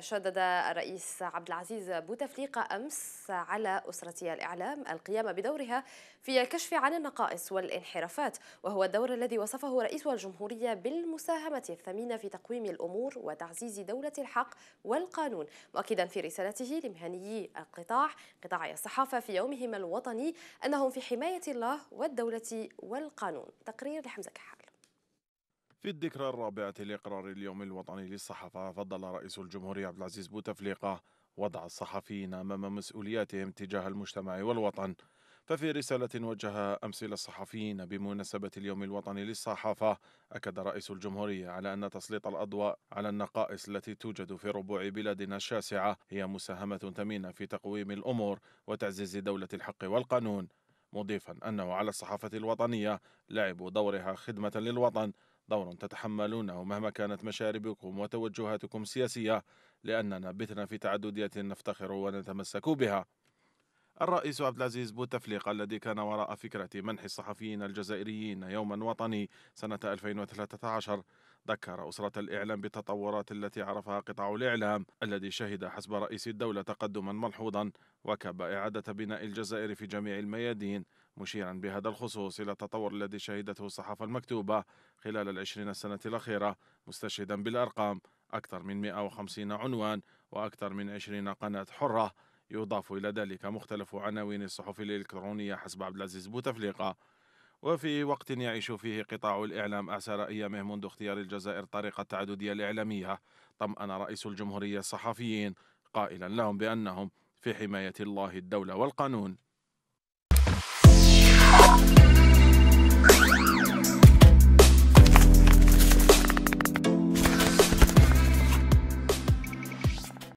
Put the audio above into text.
شدد الرئيس عبد العزيز بوتفليقة أمس على أسرة الإعلام القيام بدورها في الكشف عن النقائص والانحرافات وهو الدور الذي وصفه رئيس الجمهورية بالمساهمة الثمينة في تقويم الأمور وتعزيز دولة الحق والقانون مؤكدا في رسالته لمهنيي القطاع قطاع الصحافة في يومهم الوطني أنهم في حماية الله والدولة والقانون تقرير لحمزة كحة في الذكرى الرابعة لإقرار اليوم الوطني للصحافة فضل رئيس الجمهورية عبد العزيز بوتفليقة وضع الصحفيين أمام مسؤولياتهم تجاه المجتمع والوطن ففي رسالة وجهها أمس للصحفيين بمناسبة اليوم الوطني للصحافة أكد رئيس الجمهورية على أن تسليط الأضواء على النقائص التي توجد في ربوع بلادنا الشاسعة هي مساهمة ثمينة في تقويم الأمور وتعزيز دولة الحق والقانون مضيفا أنه على الصحافة الوطنية لعب دورها خدمة للوطن دور تتحملونه مهما كانت مشاربكم وتوجهاتكم السياسية لأننا بتنا في تعددية نفتخر ونتمسك بها الرئيس عبد العزيز بوتفليقة الذي كان وراء فكرة منح الصحفيين الجزائريين يوما وطني سنة 2013 ذكر أسرة الإعلام بالتطورات التي عرفها قطاع الإعلام الذي شهد حسب رئيس الدولة تقدما ملحوظا وكب إعادة بناء الجزائر في جميع الميادين مشيرا بهذا الخصوص إلى التطور الذي شهدته الصحافة المكتوبة خلال العشرين سنة الأخيرة مستشهدا بالأرقام أكثر من 150 عنوان وأكثر من 20 قناة حرة يضاف إلى ذلك مختلف عناوين الصحف الإلكترونية حسب عبد العزيز بوتفليقة وفي وقت يعيش فيه قطاع الإعلام أعسر أيامه منذ اختيار الجزائر طريقة التعددية الإعلامية طمأن رئيس الجمهورية الصحفيين قائلا لهم بأنهم في حماية الله الدولة والقانون